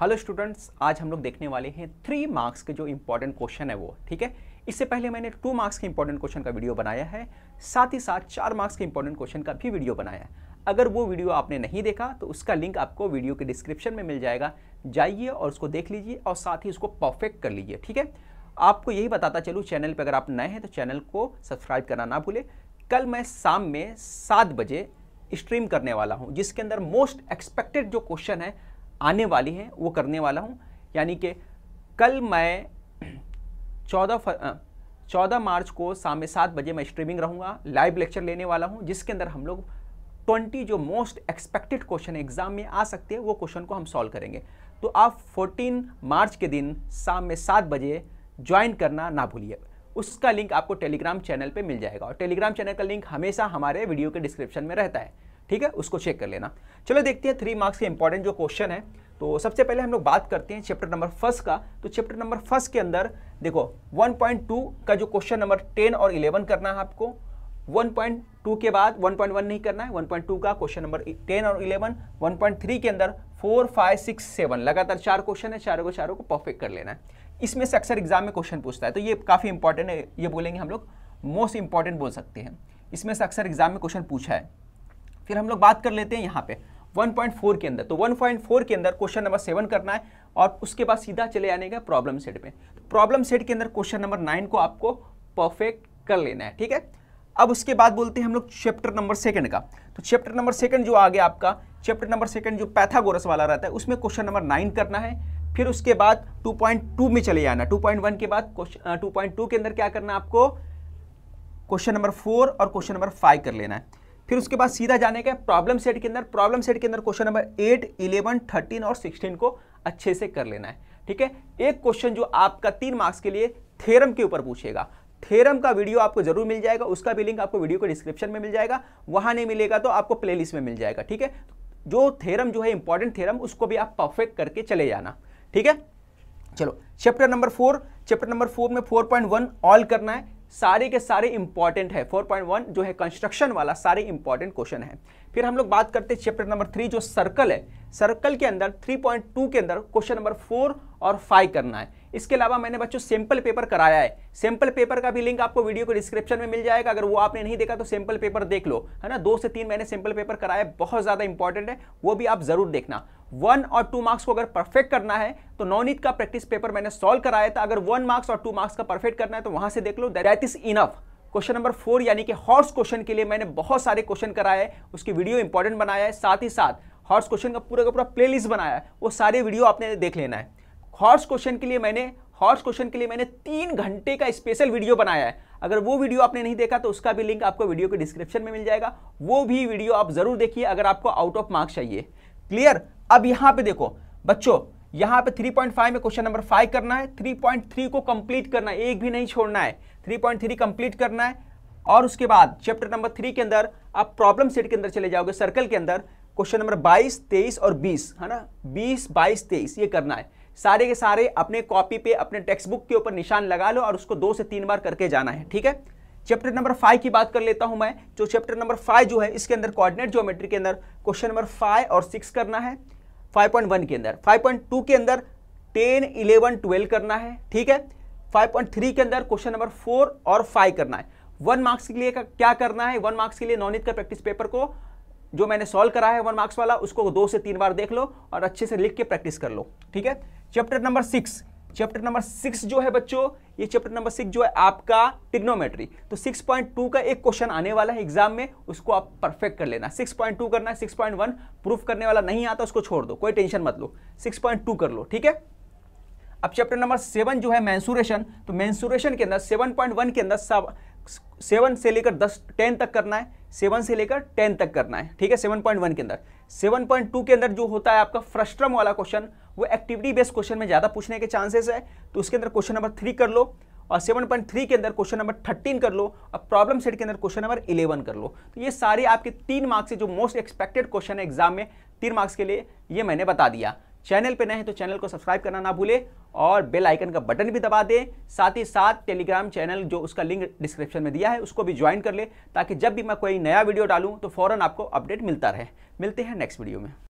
hello students आज हम लोग देखने वाले हैं थ्री मार्क्स के जो इम्पोर्टेंट क्वेश्चन है वो ठीक है इससे पहले मैंने टू मार्क्स के इम्पोर्टेंट क्वेश्चन का वीडियो बनाया है साथ ही साथ चार मार्क्स के इंपॉर्टेंट क्वेश्चन का भी वीडियो बनाया है अगर वो वीडियो आपने नहीं देखा तो उसका लिंक आपको वीडियो के डिस्क्रिप्शन में मिल जाएगा जाइए और उसको देख लीजिए और साथ ही उसको परफेक्ट कर लीजिए ठीक है आपको यही बताता चलूँ चैनल पर अगर आप नए हैं तो चैनल को सब्सक्राइब करना ना भूलें कल मैं शाम में सात बजे स्ट्रीम करने वाला हूँ जिसके अंदर मोस्ट एक्सपेक्टेड जो क्वेश्चन है आने वाली हैं वो करने वाला हूँ यानी कि कल मैं चौदह चौदह मार्च को शाम में सात बजे मैं स्ट्रीमिंग रहूँगा लाइव लेक्चर लेने वाला हूँ जिसके अंदर हम लोग ट्वेंटी जो मोस्ट एक्सपेक्टेड क्वेश्चन एग्जाम में आ सकते हैं वो क्वेश्चन को हम सॉल्व करेंगे तो आप 14 मार्च के दिन शाम में सात बजे ज्वाइन करना ना भूलिए उसका लिंक आपको टेलीग्राम चैनल पे मिल जाएगा और टेलीग्राम चैनल का लिंक हमेशा हमारे वीडियो के डिस्क्रिप्शन में रहता है ठीक है उसको चेक कर लेना चलो देखते हैं थ्री मार्क्स के इंपॉर्टेंट जो क्वेश्चन है तो सबसे पहले हम लोग बात करते हैं चैप्टर नंबर फर्स्ट का तो चैप्टर नंबर फर्स्ट के अंदर देखो 1.2 का जो क्वेश्चन नंबर 10 और 11 करना है आपको 1.2 के बाद 1.1 नहीं करना है 1.2 का क्वेश्चन नंबर 10 और 11 1.3 के अंदर 4, 5, 6, 7 लगातार चार क्वेश्चन है चारों को चारों को परफेक्ट कर लेना है इसमें से अक्सर एग्जाम में क्वेश्चन पूछता है तो ये काफ़ी इंपॉर्टेंट है ये बोलेंगे हम लोग मोस्ट इंपॉर्टेंट बोल सकते हैं इसमें से अक्सर एग्जाम में क्वेश्चन पूछा है फिर हम लोग बात कर लेते हैं यहाँ पे 1.4 के अंदर तो 1.4 के अंदर क्वेश्चन नंबर सेवन करना है और उसके बाद सीधा चले आने का प्रॉब्लम सेट पे प्रॉब्लम तो सेट के अंदर क्वेश्चन नंबर नाइन को आपको परफेक्ट कर लेना है ठीक है अब उसके बाद बोलते हैं हम लोग चैप्टर नंबर सेकंड का तो चैप्टर नंबर सेकंड जो आ गया आपका चैप्टर नंबर सेकंड जो पैथागोरस वाला रहता है उसमें क्वेश्चन नंबर नाइन करना है फिर उसके बाद 2.2 में चले जाना 2.1 के बाद क्वेश्चन 2.2 के अंदर क्या करना है आपको क्वेश्चन नंबर फोर और क्वेश्चन नंबर फाइव कर लेना है फिर उसके बाद सीधा जाने का प्रॉब्लम सेट के अंदर प्रॉब्लम सेट के अंदर question number eight eleven thirteen और सिक्सटीन को अच्छे से कर लेना है ठीक है एक क्वेश्चन जो आपका तीन मार्क्स के लिए थेरम के ऊपर पूछेगा थेरम का वीडियो आपको जरूर मिल जाएगा उसका भी लिंक आपको वीडियो के डिस्क्रिप्शन में मिल जाएगा वहां नहीं मिलेगा तो आपको प्लेलिस्ट में मिल जाएगा ठीक है जो थेरम जो है इंपॉर्टेंट थेरम उसको भी आप परफेक्ट करके चले जाना ठीक है चलो chapter number four chapter number four में फोर पॉइंट वन ऑल करना है सारे के सारे इंपॉर्टेंट है 4.1 जो है कंस्ट्रक्शन वाला सारे इंपॉर्टेंट क्वेश्चन है फिर हम लोग बात करते हैं चैप्टर नंबर थ्री जो सर्कल है सर्कल के अंदर 3.2 के अंदर क्वेश्चन नंबर फोर और फाइव करना है इसके अलावा मैंने बच्चों सैंपल पेपर कराया है सैंपल पेपर का भी लिंक आपको वीडियो को डिस्क्रिप्शन में मिल जाएगा अगर वो आपने नहीं देखा तो सैंपल पेपर देख लो है ना दो से तीन मैंने सैंपल पेपर कराया बहुत ज़्यादा इंपॉर्टेंट है वो भी आप ज़रूर देखना वन और टू मार्क्स को अगर परफेक्ट करना है तो नौनीत का प्रैक्टिस पेपर मैंने सॉल्व कराया था अगर वन मार्क्स और टू मार्क्स का परफेक्ट करना है तो वहाँ से देख लो that is enough question number four यानी कि हॉर्स क्वेश्चन के लिए मैंने बहुत सारे क्वेश्चन कराए हैं उसकी वीडियो इंपॉर्टेंट बनाया है साथ ही साथ हॉर्स क्वेश्चन का पूरा का पूरा प्लेलिस्ट बनाया है वो सारे वीडियो आपने देख लेना है हॉर्स क्वेश्चन के लिए मैंने हॉर्स क्वेश्चन के लिए मैंने तीन घंटे का स्पेशल वीडियो बनाया है अगर वो वीडियो आपने नहीं देखा तो उसका भी लिंक आपको वीडियो के डिस्क्रिप्शन में मिल जाएगा वो भी वीडियो आप जरूर देखिए अगर आपको आउट ऑफ मार्क्स चाहिए क्लियर अब यहाँ पे देखो बच्चों यहाँ पे 3.5 में क्वेश्चन नंबर फाइव करना है 3.3 को कंप्लीट करना है एक भी नहीं छोड़ना है 3.3 कंप्लीट करना है और उसके बाद चैप्टर नंबर थ्री के अंदर आप प्रॉब्लम सेट के अंदर चले जाओगे सर्कल के अंदर क्वेश्चन नंबर 22, 23 और 20 है ना 20, 22, 23 ये करना है सारे के सारे अपने कॉपी पे अपने टेक्स्ट बुक के ऊपर निशान लगा लो और उसको दो से तीन बार करके जाना है ठीक है चैप्टर नंबर फाइव की बात कर लेता हूं मैं जो चैप्टर नंबर फाइव जो है इसके अंदर कोऑर्डिनेट ज्योमेट्री के अंदर क्वेश्चन नंबर फाइव और सिक्स करना है 5.1 के अंदर 5.2 के अंदर 10, 11, 12 करना है ठीक है 5.3 के अंदर क्वेश्चन नंबर फोर और फाइव करना है वन मार्क्स के लिए क्या करना है वन मार्क्स के लिए नॉनित का प्रैक्टिस पेपर को जो मैंने सॉल्व करा है वन मार्क्स वाला उसको दो से तीन बार देख लो और अच्छे से लिख के प्रैक्टिस कर लो ठीक है chapter number six chapter number six जो है बच्चों ये चैप्टर नंबर सिक्स जो है आपका टिग्नोमेट्री तो सिक्स पॉइंट टू का एक क्वेश्चन आने वाला है एग्जाम में उसको आप परफेक्ट कर लेना सिक्स पॉइंट टू करना सिक्स पॉइंट वन प्रूफ करने वाला नहीं आता उसको छोड़ दो कोई टेंशन मत लो सिक्स पॉइंट टू कर लो ठीक है अब चैप्टर नंबर सेवन जो है मैंसुरेशन तो मैंसुरेशन के अंदर सेवन पॉइंट वन के अंदर सेवन से लेकर दस टेन तक करना है सेवन से लेकर टेन तक करना है ठीक है सेवन पॉइंट वन के अंदर सेवन पॉइंट टू के अंदर जो होता है आपका फ्रस्ट्रम वाला क्वेश्चन वो एक्टिविटी बेस्ड क्वेश्चन में ज़्यादा पूछने के चांसेस है तो उसके अंदर क्वेश्चन नंबर थ्री कर लो और सेवन पॉइंट थ्री के अंदर क्वेश्चन नंबर थर्टीन कर लो और प्रॉब्लम सेट के अंदर क्वेश्चन नंबर इलेवन कर लो तो ये सारे आपके तीन मार्क्स से जो मोस्ट एक्सपेक्टेड क्वेश्चन है एग्जाम में तीन मार्क्स के लिए ये मैंने बता दिया चैनल पर नए हैं तो चैनल को सब्सक्राइब करना ना भूलें और बेल आइकन का बटन भी दबा दें साथ ही साथ टेलीग्राम चैनल जो उसका लिंक डिस्क्रिप्शन में दिया है उसको भी ज्वाइन कर ले ताकि जब भी मैं कोई नया वीडियो डालूँ तो फ़ौरन आपको अपडेट मिलता रहे मिलते हैं नेक्स्ट वीडियो में